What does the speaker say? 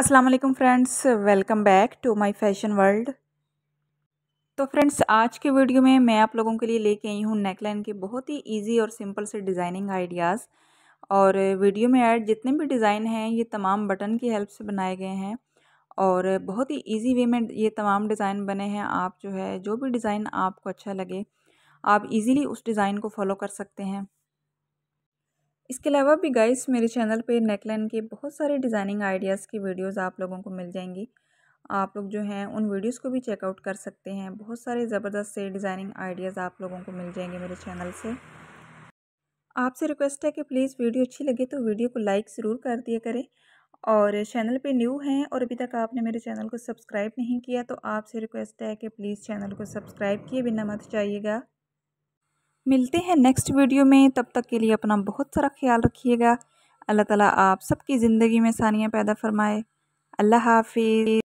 अस्सलाम वालेकुम friends welcome back to my fashion world तो फ्रेंड्स आज के वीडियो में मैं आप लोगों के लिए लेके आई हूँ नेकलाइन के बहुत ही इजी और सिंपल से डिज़ाइनिंग आइडियाज़ और वीडियो में ऐड जितने भी डिज़ाइन हैं ये तमाम बटन की हेल्प से बनाए गए हैं और बहुत ही ईजी वे में ये तमाम डिज़ाइन बने हैं आप जो है जो भी डिज़ाइन आपको अच्छा लगे आप इजीली उस डिज़ाइन को फॉलो कर सकते हैं इसके अलावा भी गाइस मेरे चैनल पे नेकलाइन के बहुत सारे डिज़ाइनिंग आइडियाज़ की वीडियोस आप लोगों को मिल जाएंगी आप लोग जो हैं उन वीडियोस को भी चेकआउट कर सकते हैं बहुत सारे ज़बरदस्त से डिज़ाइनिंग आइडियाज़ आप लोगों को मिल जाएंगे मेरे चैनल से आपसे रिक्वेस्ट है कि प्लीज़ वीडियो अच्छी लगे तो वीडियो को लाइक ज़रूर कर दिया करें और चैनल पे न्यू हैं और अभी तक आपने मेरे चैनल को सब्सक्राइब नहीं किया तो आपसे रिक्वेस्ट है कि प्लीज़ चैनल को सब्सक्राइब किए बिना मत जाइएगा मिलते हैं नेक्स्ट वीडियो में तब तक के लिए अपना बहुत सारा ख्याल रखिएगा अल्लाह ताला आप सबकी ज़िंदगी में सानियाँ पैदा फरमाए अल्लाह हाफिज़